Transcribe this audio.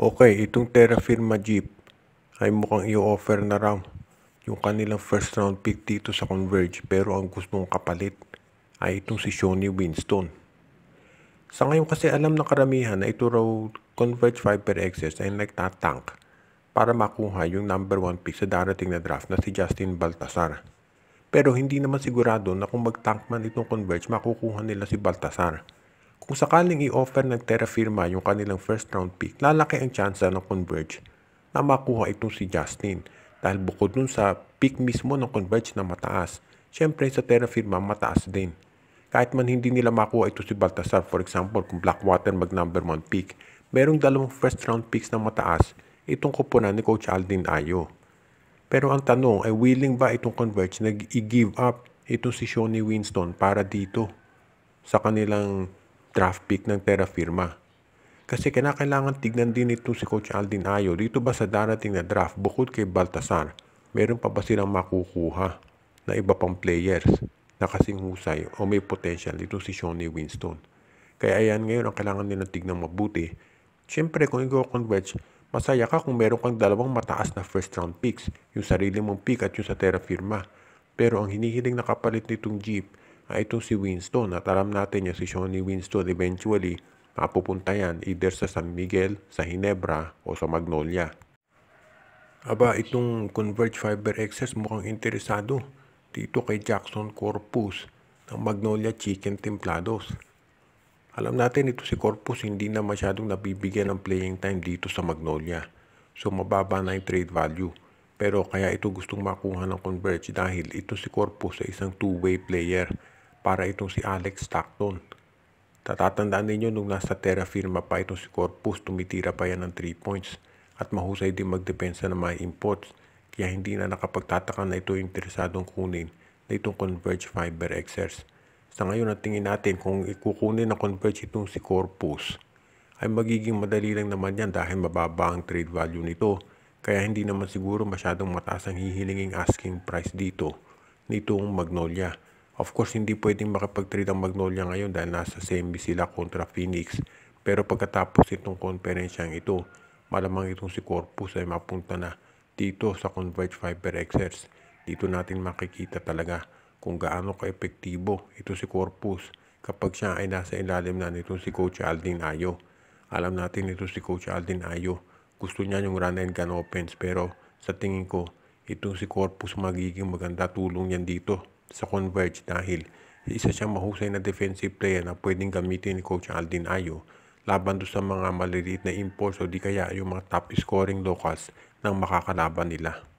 Okay, itong Terra Firma Jeep ay mukhang i-offer na raw yung kanilang first round pick dito sa Converge pero ang gustong kapalit ay itong si Shawnee Winston. Sa ngayon kasi alam na karamihan na ito raw Converge 5 per ay nagtatank para makuha yung number 1 pick sa darating na draft na si Justin Baltasar. Pero hindi naman sigurado na kung magtank man itong Converge makukuha nila si Baltasar. Kung sakaling i-offer ng Terra Firma yung kanilang first round pick, lalaki ang chance ng Converge na makuha itong si Justin. Dahil bukod nun sa pick mismo ng Converge na mataas, syempre sa Terra Firma mataas din. Kahit man hindi nila makuha ito si Baltasar, for example, kung Blackwater mag number 1 pick, merong dalawang first round picks na mataas itong kupunan ni Coach Aldin Ayo. Pero ang tanong ay willing ba itong Converge na i-give up itong si Shawnee Winston para dito sa kanilang draft pick ng Terra Firma. Kasi kailangan tignan din ito si Coach Aldin Ayo dito ba sa darating na draft bukod kay Baltasar, meron pa ba silang makukuha na iba pang players na kasing husay o may potential dito si Shawnee Winston. Kaya ayan ngayon ang kailangan nila tignan mabuti. Siyempre kung i-converge, masaya ka kung meron kang dalawang mataas na first round picks, yung sarili mong pick at yung sa Terra Firma. Pero ang hinihiling na kapalit nitong Jeep ay ah, ito si Winston at alam natin niya si Johnny Winston eventually mapupunta yan either sa San Miguel, sa Ginebra o sa Magnolia. Aba, itong Converge Fiber Excess mukhang interesado dito kay Jackson Corpus ng Magnolia Chicken Templados. Alam natin ito si Corpus hindi na masyadong nabibigyan ng playing time dito sa Magnolia. So mababa na yung trade value. Pero kaya ito gustong makuha ng Converge dahil ito si Corpus ay isang two-way player para itong si Alex Stockton. Tatatandaan ninyo nung nasa terra firma pa itong si Corpus, tumitira pa yan ng 3 points at mahusay din magdepensa ng mga imports kaya hindi na nakapagtataka na ito interesadong kunin na itong Converge Fiber Xers. Sa ngayon at tingin natin kung ikukunin ng Converge itong si Corpus ay magiging madali lang naman yan dahil mababa ang trade value nito kaya hindi naman siguro masyadong mataas ang hihilinging asking price dito nitong Magnolia. Of course, hindi pwedeng makapag-trade ang Magnolia ngayon dahil nasa semi sila kontra Phoenix. Pero pagkatapos itong konferensyang ito, malamang itong si Corpus ay mapunta na dito sa Converge Fiber Exerts. Dito natin makikita talaga kung gaano kaepektibo ito si Corpus kapag siya ay nasa ilalim na nito si Coach Aldin Ayo. Alam natin ito si Coach Aldin Ayo. Gusto niya yung run and gun offense pero sa tingin ko, itong si Corpus magiging maganda tulong yan dito sa Converge dahil isa siyang mahusay na defensive player na pwedeng gamitin ni Coach Aldin Ayo laban do sa mga maliliit na imports o di kaya yung mga top scoring locals ng makakalaban nila.